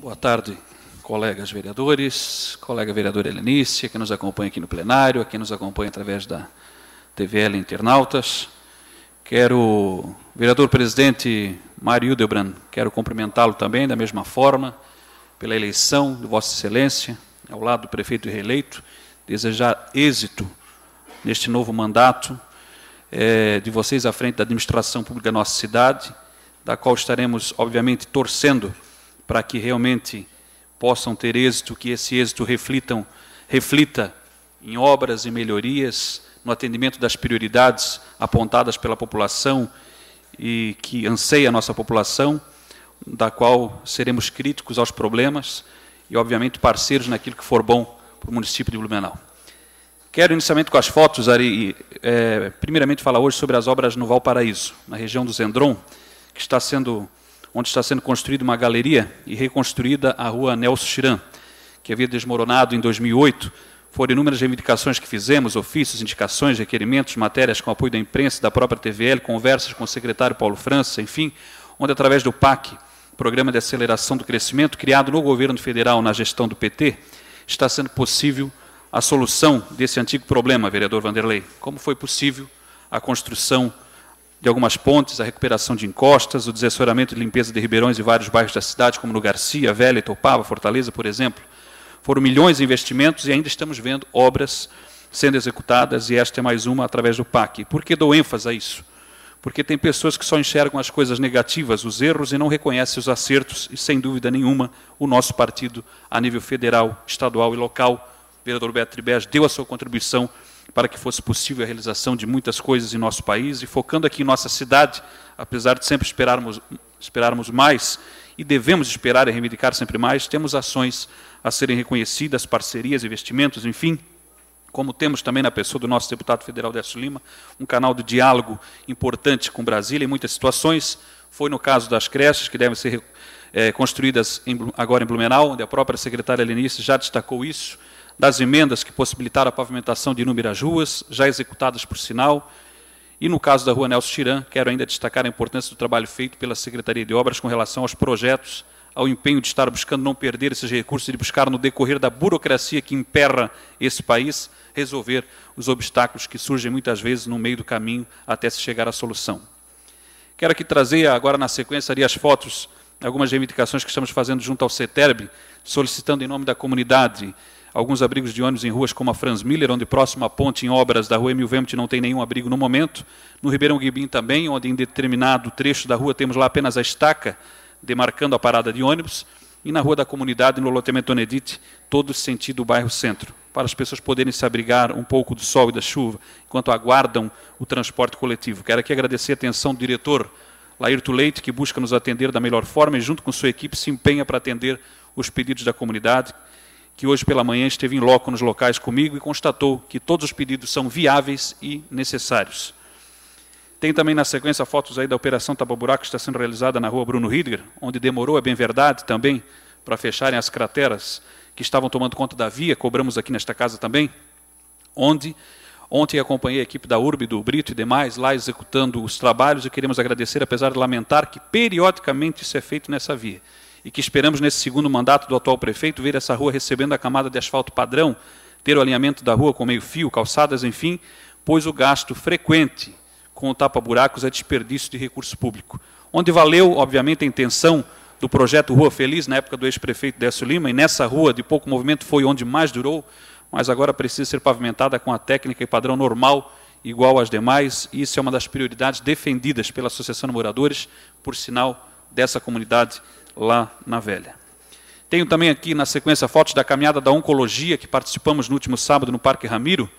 Boa tarde, colegas vereadores, colega vereadora Helenice, que nos acompanha aqui no plenário, que nos acompanha através da TVL Internautas. Quero, vereador presidente Mário Hildebrand, quero cumprimentá-lo também da mesma forma pela eleição de Vossa Excelência, ao lado do prefeito reeleito, desejar êxito neste novo mandato é, de vocês à frente da administração pública da nossa cidade, da qual estaremos, obviamente, torcendo para que realmente possam ter êxito, que esse êxito reflitam, reflita em obras e melhorias, no atendimento das prioridades apontadas pela população e que anseia a nossa população, da qual seremos críticos aos problemas e, obviamente, parceiros naquilo que for bom para o município de Blumenau. Quero, inicialmente, com as fotos, Ari, é, primeiramente falar hoje sobre as obras no Valparaíso, na região do Zendron, que está sendo onde está sendo construída uma galeria e reconstruída a rua Nelson Chiran, que havia desmoronado em 2008. Foram inúmeras reivindicações que fizemos, ofícios, indicações, requerimentos, matérias com apoio da imprensa, da própria TVL, conversas com o secretário Paulo França, enfim, onde através do PAC, Programa de Aceleração do Crescimento, criado no governo federal na gestão do PT, está sendo possível a solução desse antigo problema, vereador Vanderlei. Como foi possível a construção de algumas pontes, a recuperação de encostas, o desessoramento e limpeza de ribeirões de vários bairros da cidade, como no Garcia, Velha, Itopava, Fortaleza, por exemplo. Foram milhões de investimentos e ainda estamos vendo obras sendo executadas, e esta é mais uma através do PAC. Por que dou ênfase a isso? Porque tem pessoas que só enxergam as coisas negativas, os erros, e não reconhecem os acertos, e sem dúvida nenhuma, o nosso partido, a nível federal, estadual e local, vereador Beto Tribés, deu a sua contribuição para que fosse possível a realização de muitas coisas em nosso país e focando aqui em nossa cidade, apesar de sempre esperarmos, esperarmos mais e devemos esperar e reivindicar sempre mais, temos ações a serem reconhecidas, parcerias, investimentos, enfim, como temos também na pessoa do nosso deputado federal Décio Lima, um canal de diálogo importante com Brasília em muitas situações, foi no caso das creches que devem ser é, construídas em, agora em Blumenau, onde a própria secretária Lenice já destacou isso, das emendas que possibilitaram a pavimentação de inúmeras ruas, já executadas por sinal, e no caso da Rua Nelson Tiran, quero ainda destacar a importância do trabalho feito pela Secretaria de Obras com relação aos projetos, ao empenho de estar buscando não perder esses recursos e de buscar, no decorrer da burocracia que emperra esse país, resolver os obstáculos que surgem muitas vezes no meio do caminho até se chegar à solução. Quero aqui trazer agora na sequência ali as fotos, algumas reivindicações que estamos fazendo junto ao CETERB, solicitando em nome da comunidade alguns abrigos de ônibus em ruas como a Franz Miller, onde próximo à ponte em obras da rua Emil Vemt não tem nenhum abrigo no momento. No Ribeirão Guibim também, onde em determinado trecho da rua temos lá apenas a estaca demarcando a parada de ônibus. E na Rua da Comunidade, no loteamento Onedite, todo sentido o bairro centro, para as pessoas poderem se abrigar um pouco do sol e da chuva, enquanto aguardam o transporte coletivo. Quero aqui agradecer a atenção do diretor Lairto Leite, que busca nos atender da melhor forma e, junto com sua equipe, se empenha para atender os pedidos da comunidade que hoje pela manhã esteve em loco nos locais comigo e constatou que todos os pedidos são viáveis e necessários. Tem também na sequência fotos aí da operação Buraco que está sendo realizada na rua Bruno Hidger, onde demorou, é bem verdade, também, para fecharem as crateras que estavam tomando conta da via, cobramos aqui nesta casa também, onde ontem acompanhei a equipe da URB, do Brito e demais, lá executando os trabalhos e queremos agradecer, apesar de lamentar que periodicamente isso é feito nessa via e que esperamos nesse segundo mandato do atual prefeito ver essa rua recebendo a camada de asfalto padrão, ter o alinhamento da rua com meio-fio, calçadas, enfim, pois o gasto frequente com o tapa-buracos é desperdício de recurso público. Onde valeu, obviamente, a intenção do projeto Rua Feliz, na época do ex-prefeito Décio Lima, e nessa rua de pouco movimento foi onde mais durou, mas agora precisa ser pavimentada com a técnica e padrão normal, igual às demais, e isso é uma das prioridades defendidas pela Associação de Moradores, por sinal dessa comunidade lá na velha. Tenho também aqui na sequência fotos da caminhada da oncologia que participamos no último sábado no Parque Ramiro,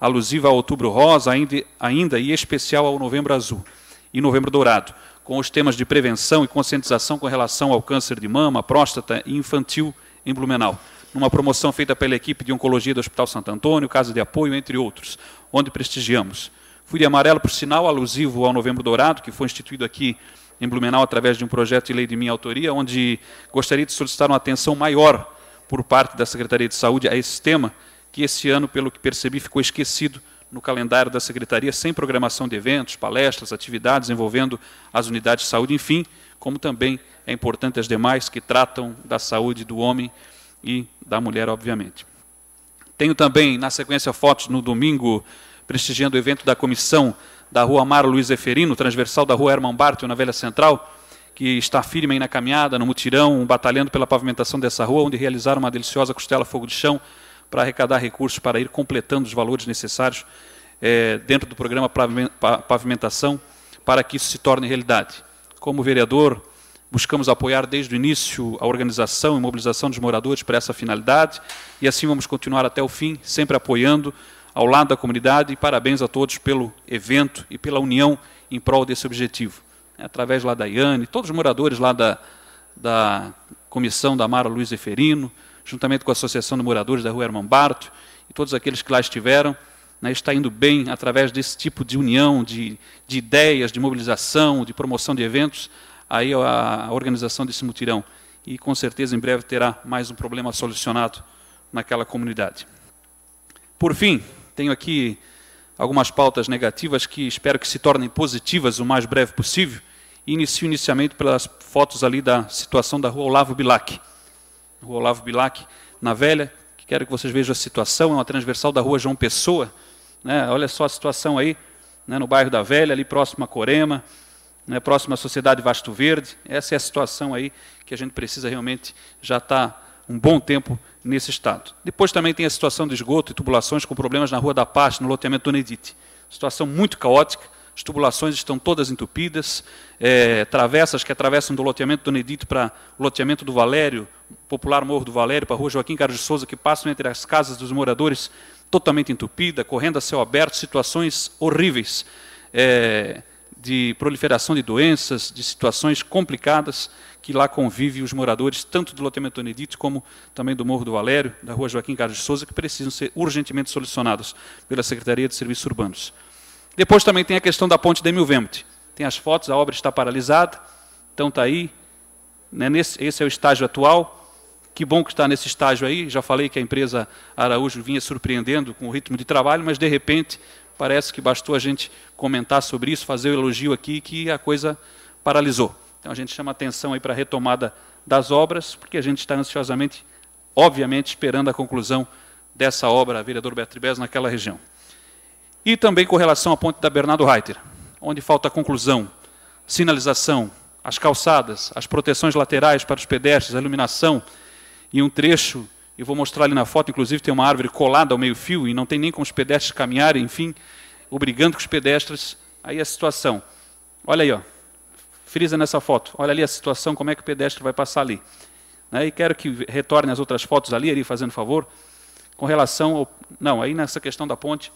alusiva ao Outubro Rosa ainda, ainda e especial ao Novembro Azul e Novembro Dourado, com os temas de prevenção e conscientização com relação ao câncer de mama, próstata e infantil em Blumenau, numa promoção feita pela equipe de oncologia do Hospital Santo Antônio, Casa de Apoio, entre outros, onde prestigiamos. Fui de amarelo, por sinal, alusivo ao Novembro Dourado, que foi instituído aqui em Blumenau através de um projeto de lei de minha autoria, onde gostaria de solicitar uma atenção maior por parte da Secretaria de Saúde a esse tema, que esse ano, pelo que percebi, ficou esquecido no calendário da Secretaria, sem programação de eventos, palestras, atividades envolvendo as unidades de saúde, enfim, como também é importante as demais que tratam da saúde do homem e da mulher, obviamente. Tenho também, na sequência, fotos no domingo, prestigiando o evento da comissão da rua Amaro Luiz Eferino, transversal da rua Herman Bartel, na Velha Central, que está firme aí na caminhada, no mutirão, batalhando pela pavimentação dessa rua, onde realizaram uma deliciosa costela fogo de chão para arrecadar recursos para ir completando os valores necessários é, dentro do programa Pavimentação para que isso se torne realidade. Como vereador, buscamos apoiar desde o início a organização e mobilização dos moradores para essa finalidade e assim vamos continuar até o fim, sempre apoiando ao lado da comunidade e parabéns a todos pelo evento e pela união em prol desse objetivo. É, através lá da Iane, todos os moradores lá da, da comissão da Mara Luiz Eferino, juntamente com a Associação de Moradores da Rua Herman Barto e todos aqueles que lá estiveram, né, está indo bem através desse tipo de união, de, de ideias, de mobilização, de promoção de eventos, aí a, a organização desse mutirão. E com certeza em breve terá mais um problema solucionado naquela comunidade. Por fim, tenho aqui algumas pautas negativas que espero que se tornem positivas o mais breve possível. E inicio inicialmente pelas fotos ali da situação da rua Olavo Bilac. Rua Olavo Bilac, na Velha, que quero que vocês vejam a situação, é uma transversal da rua João Pessoa. Né? Olha só a situação aí, né? no bairro da Velha, ali próximo a Corema, né? próximo à Sociedade Vasto Verde. Essa é a situação aí que a gente precisa realmente já estar. Tá um bom tempo nesse estado. Depois também tem a situação de esgoto e tubulações com problemas na Rua da Paz, no loteamento do Nedite. Situação muito caótica, as tubulações estão todas entupidas, é, travessas que atravessam do loteamento do Nedite para o loteamento do Valério, popular Morro do Valério, para a Rua Joaquim Carlos de Souza, que passam entre as casas dos moradores, totalmente entupida, correndo a céu aberto, situações horríveis. É, de proliferação de doenças, de situações complicadas que lá convivem os moradores, tanto do loteamento Anedite como também do Morro do Valério, da rua Joaquim Carlos de Souza, que precisam ser urgentemente solucionados pela Secretaria de Serviços Urbanos. Depois também tem a questão da ponte da Emilvemte. Tem as fotos, a obra está paralisada, então está aí. Né, nesse, esse é o estágio atual. Que bom que está nesse estágio aí. Já falei que a empresa Araújo vinha surpreendendo com o ritmo de trabalho, mas de repente Parece que bastou a gente comentar sobre isso, fazer o elogio aqui, que a coisa paralisou. Então a gente chama atenção aí para a retomada das obras, porque a gente está ansiosamente, obviamente, esperando a conclusão dessa obra, vereador Beatribes, naquela região. E também com relação à ponte da Bernardo Reiter, onde falta conclusão, sinalização, as calçadas, as proteções laterais para os pedestres, a iluminação e um trecho eu vou mostrar ali na foto, inclusive tem uma árvore colada ao meio-fio e não tem nem como os pedestres caminharem, enfim, obrigando com os pedestres. Aí a situação. Olha aí, ó. frisa nessa foto. Olha ali a situação, como é que o pedestre vai passar ali. Né? E quero que retorne as outras fotos ali, ali fazendo favor, com relação ao. Não, aí nessa questão da ponte,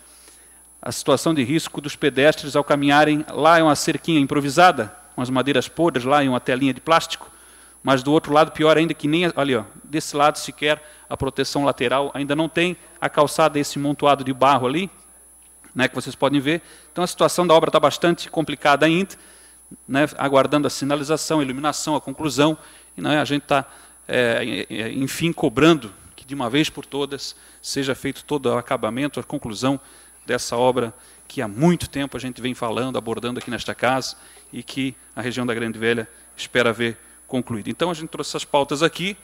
a situação de risco dos pedestres ao caminharem. Lá é uma cerquinha improvisada, umas madeiras podres, lá e é uma telinha de plástico. Mas do outro lado, pior ainda, que nem ali, ó, desse lado sequer a proteção lateral, ainda não tem a calçada, esse montoado de barro ali, né, que vocês podem ver. Então a situação da obra está bastante complicada ainda, né, aguardando a sinalização, a iluminação, a conclusão. E né, a gente está, é, é, é, enfim, cobrando que de uma vez por todas seja feito todo o acabamento, a conclusão dessa obra que há muito tempo a gente vem falando, abordando aqui nesta casa e que a região da Grande Velha espera ver concluído. Então a gente trouxe essas pautas aqui,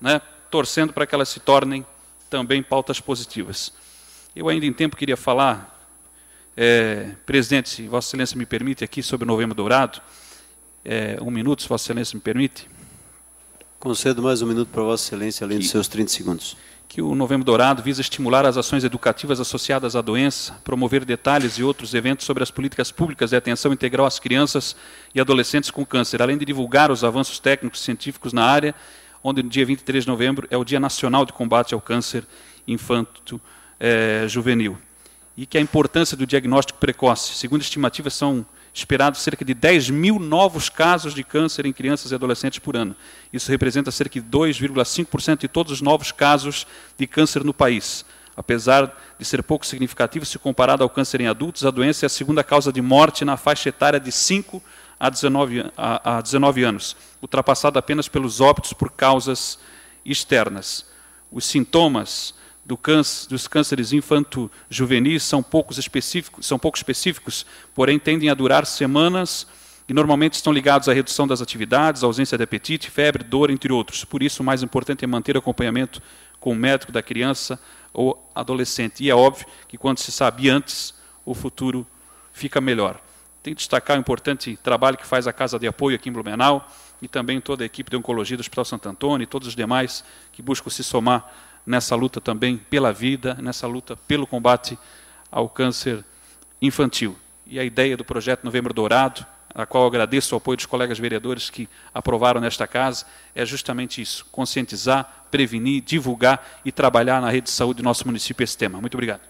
né, torcendo para que elas se tornem também pautas positivas. Eu ainda em tempo queria falar, é, presidente, se Vossa Excelência me permite aqui sobre o Novembro Dourado, é, um minuto, se Vossa Excelência me permite. Concedo mais um minuto para Vossa Excelência, além que, dos seus 30 segundos que o Novembro Dourado visa estimular as ações educativas associadas à doença, promover detalhes e outros eventos sobre as políticas públicas de atenção integral às crianças e adolescentes com câncer, além de divulgar os avanços técnicos e científicos na área, onde no dia 23 de novembro é o Dia Nacional de Combate ao Câncer Infanto-Juvenil. Eh, e que a importância do diagnóstico precoce, segundo estimativas, são esperados cerca de 10 mil novos casos de câncer em crianças e adolescentes por ano. Isso representa cerca de 2,5% de todos os novos casos de câncer no país. Apesar de ser pouco significativo se comparado ao câncer em adultos, a doença é a segunda causa de morte na faixa etária de 5 a 19, a, a 19 anos, ultrapassada apenas pelos óbitos por causas externas. Os sintomas do câncer, dos cânceres infanto-juvenis são poucos específicos, são pouco específicos, porém tendem a durar semanas e normalmente estão ligados à redução das atividades, ausência de apetite, febre, dor, entre outros. Por isso, o mais importante é manter o acompanhamento com o médico da criança ou adolescente. E é óbvio que quando se sabe antes, o futuro fica melhor. Tem que destacar o importante trabalho que faz a Casa de Apoio aqui em Blumenau e também toda a equipe de Oncologia do Hospital Santo Antônio e todos os demais que buscam se somar nessa luta também pela vida, nessa luta pelo combate ao câncer infantil. E a ideia do projeto Novembro Dourado, a qual agradeço o apoio dos colegas vereadores que aprovaram nesta casa, é justamente isso: conscientizar, prevenir, divulgar e trabalhar na rede de saúde do nosso município esse tema. Muito obrigado.